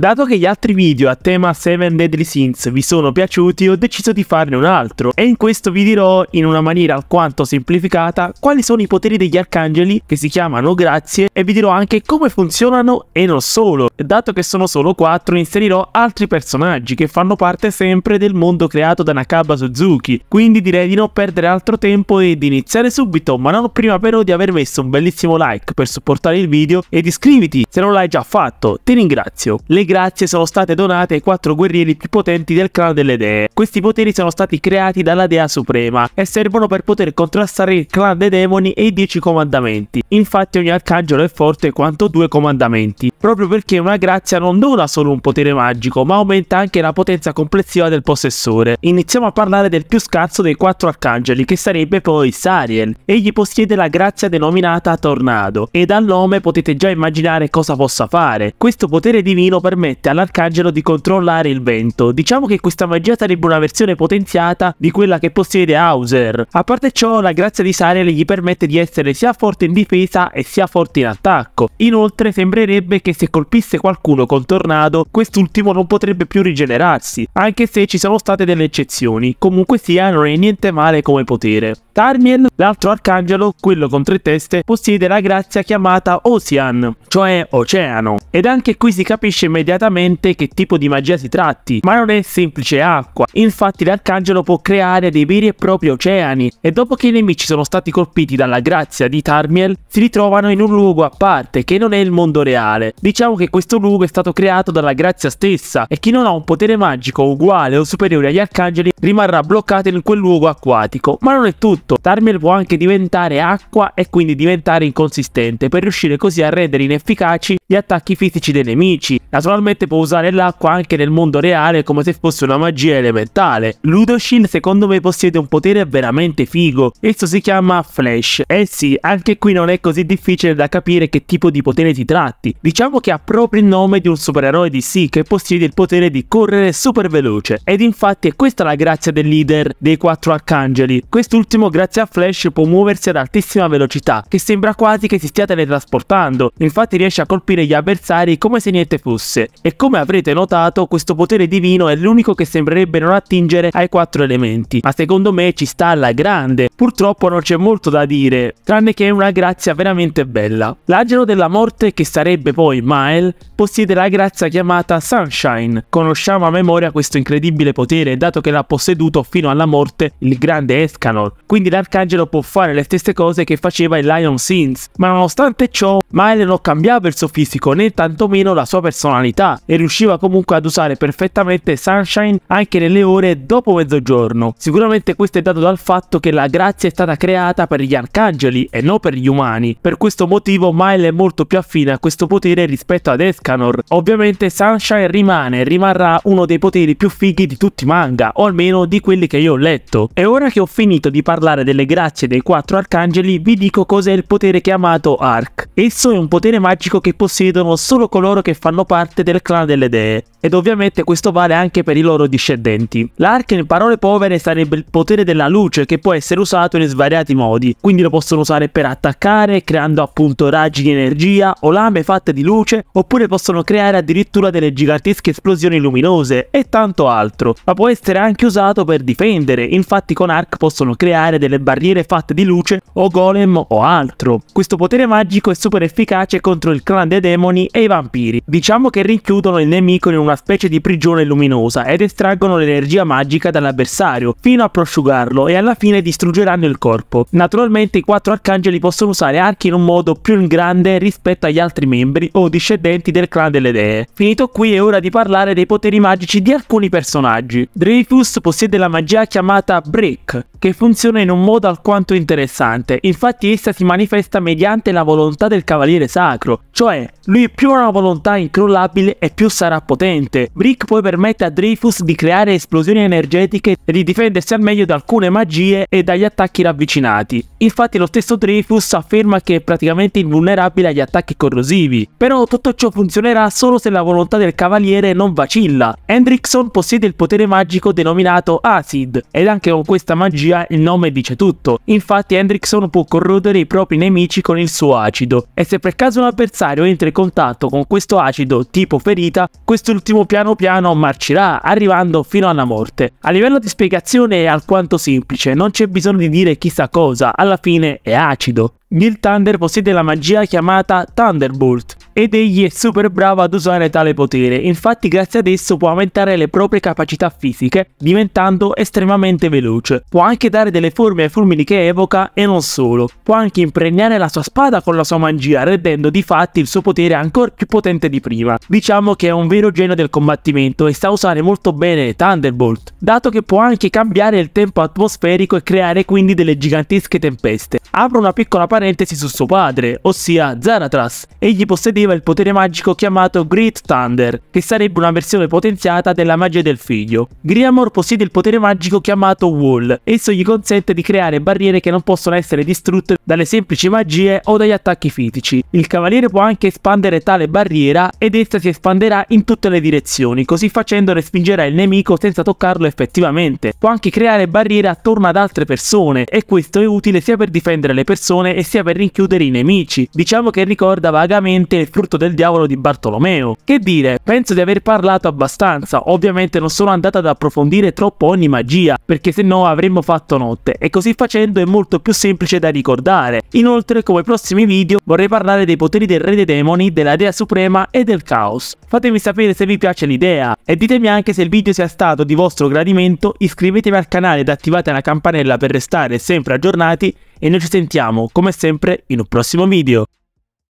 Dato che gli altri video a tema 7 Deadly Sins vi sono piaciuti, ho deciso di farne un altro e in questo vi dirò, in una maniera alquanto semplificata, quali sono i poteri degli arcangeli che si chiamano grazie e vi dirò anche come funzionano e non solo. Dato che sono solo 4, inserirò altri personaggi che fanno parte sempre del mondo creato da Nakaba Suzuki, quindi direi di non perdere altro tempo e di iniziare subito, ma non prima però di aver messo un bellissimo like per supportare il video ed iscriviti se non l'hai già fatto, ti ringrazio. Le grazie sono state donate ai quattro guerrieri più potenti del clan delle dee. Questi poteri sono stati creati dalla dea suprema e servono per poter contrastare il clan dei demoni e i dieci comandamenti. Infatti ogni arcangelo è forte quanto due comandamenti, proprio perché una grazia non dona solo un potere magico, ma aumenta anche la potenza complessiva del possessore. Iniziamo a parlare del più scarso dei quattro arcangeli, che sarebbe poi Sariel. Egli possiede la grazia denominata Tornado, e dal nome potete già immaginare cosa possa fare. Questo potere divino permette permette all'arcangelo di controllare il vento. Diciamo che questa magia sarebbe una versione potenziata di quella che possiede Hauser. A parte ciò, la grazia di Sariel gli permette di essere sia forte in difesa e sia forte in attacco. Inoltre sembrerebbe che se colpisse qualcuno con Tornado, quest'ultimo non potrebbe più rigenerarsi, anche se ci sono state delle eccezioni. Comunque sia, non è niente male come potere. Tarmiel, l'altro arcangelo, quello con tre teste, possiede la grazia chiamata Ocean, cioè oceano. Ed anche qui si capisce immediatamente immediatamente che tipo di magia si tratti, ma non è semplice acqua. Infatti l'arcangelo può creare dei veri e propri oceani e dopo che i nemici sono stati colpiti dalla grazia di Tarmiel, si ritrovano in un luogo a parte che non è il mondo reale. Diciamo che questo luogo è stato creato dalla grazia stessa e chi non ha un potere magico uguale o superiore agli arcangeli rimarrà bloccato in quel luogo acquatico. Ma non è tutto, Tarmiel può anche diventare acqua e quindi diventare inconsistente per riuscire così a rendere inefficaci gli attacchi fisici dei nemici. La sua Normalmente può usare l'acqua anche nel mondo reale come se fosse una magia elementale. Ludoshin secondo me possiede un potere veramente figo, esso si chiama Flash. Eh sì, anche qui non è così difficile da capire che tipo di potere si tratti. Diciamo che ha proprio il nome di un supereroe di sì che possiede il potere di correre super veloce. Ed infatti è questa la grazia del leader dei quattro arcangeli. Quest'ultimo grazie a Flash può muoversi ad altissima velocità, che sembra quasi che si stia teletrasportando. Infatti riesce a colpire gli avversari come se niente fosse. E come avrete notato, questo potere divino è l'unico che sembrerebbe non attingere ai quattro elementi, ma secondo me ci sta alla grande. Purtroppo non c'è molto da dire, tranne che è una grazia veramente bella. L'angelo della morte, che sarebbe poi Mael, possiede la grazia chiamata Sunshine. Conosciamo a memoria questo incredibile potere, dato che l'ha posseduto fino alla morte il grande Escanor. Quindi l'arcangelo può fare le stesse cose che faceva il Lion Sins, ma nonostante ciò, Mael non cambiava il suo fisico né tantomeno la sua personalità funzionalità e riusciva comunque ad usare perfettamente Sunshine anche nelle ore dopo mezzogiorno. Sicuramente questo è dato dal fatto che la grazia è stata creata per gli arcangeli e non per gli umani. Per questo motivo Mile è molto più affine a questo potere rispetto ad Escanor. Ovviamente Sunshine rimane e rimarrà uno dei poteri più fighi di tutti i manga, o almeno di quelli che io ho letto. E ora che ho finito di parlare delle grazie dei quattro arcangeli, vi dico cos'è il potere chiamato Arc. Esso è un potere magico che possiedono solo coloro che fanno parte parte del clan delle dee, ed ovviamente questo vale anche per i loro discendenti. L'arca in parole povere sarebbe il potere della luce che può essere usato in svariati modi, quindi lo possono usare per attaccare creando appunto raggi di energia o lame fatte di luce oppure possono creare addirittura delle gigantesche esplosioni luminose e tanto altro, ma può essere anche usato per difendere, infatti con arc possono creare delle barriere fatte di luce o golem o altro. Questo potere magico è super efficace contro il clan dei demoni e i vampiri, diciamo che rinchiudono il nemico in una specie di prigione luminosa ed estraggono l'energia magica dall'avversario fino a prosciugarlo e alla fine distruggeranno il corpo. Naturalmente i quattro arcangeli possono usare archi in un modo più grande rispetto agli altri membri o discendenti del clan delle dee. Finito qui è ora di parlare dei poteri magici di alcuni personaggi. Dreyfus possiede la magia chiamata Brick, che funziona in un modo alquanto interessante, infatti essa si manifesta mediante la volontà del cavaliere sacro, cioè lui più ha una volontà incrollabile stabile e più sarà potente. Brick poi permette a Dreyfus di creare esplosioni energetiche e di difendersi al meglio da alcune magie e dagli attacchi ravvicinati. Infatti lo stesso Dreyfus afferma che è praticamente invulnerabile agli attacchi corrosivi. Però tutto ciò funzionerà solo se la volontà del cavaliere non vacilla. Hendrickson possiede il potere magico denominato Acid ed anche con questa magia il nome dice tutto. Infatti Hendrickson può corrodere i propri nemici con il suo acido e se per caso un avversario entra in contatto con questo acido tipo tipo ferita, quest'ultimo piano piano marcirà, arrivando fino alla morte. A livello di spiegazione è alquanto semplice, non c'è bisogno di dire chissà cosa, alla fine è acido. Neil Thunder possiede la magia chiamata Thunderbolt ed egli è super bravo ad usare tale potere, infatti grazie ad esso può aumentare le proprie capacità fisiche diventando estremamente veloce, può anche dare delle forme ai fulmini che evoca e non solo, può anche impregnare la sua spada con la sua magia rendendo di fatti il suo potere ancora più potente di prima. Diciamo che è un vero genio del combattimento e sa usare molto bene Thunderbolt, dato che può anche cambiare il tempo atmosferico e creare quindi delle gigantesche tempeste. Apro una piccola parte parentesi su suo padre, ossia Zaratras. Egli possedeva il potere magico chiamato Great Thunder, che sarebbe una versione potenziata della magia del figlio. Griamor possiede il potere magico chiamato Wall, esso gli consente di creare barriere che non possono essere distrutte dalle semplici magie o dagli attacchi fisici. Il cavaliere può anche espandere tale barriera ed essa si espanderà in tutte le direzioni, così facendo respingerà il nemico senza toccarlo effettivamente. Può anche creare barriere attorno ad altre persone e questo è utile sia per difendere le persone e sia per rinchiudere i nemici. Diciamo che ricorda vagamente il frutto del diavolo di Bartolomeo. Che dire, penso di aver parlato abbastanza, ovviamente non sono andata ad approfondire troppo ogni magia, perché se no avremmo fatto notte, e così facendo è molto più semplice da ricordare. Inoltre, come prossimi video, vorrei parlare dei poteri del re dei demoni, della dea suprema e del caos. Fatemi sapere se vi piace l'idea, e ditemi anche se il video sia stato di vostro gradimento, iscrivetevi al canale ed attivate la campanella per restare sempre aggiornati e noi ci sentiamo come sempre in un prossimo video.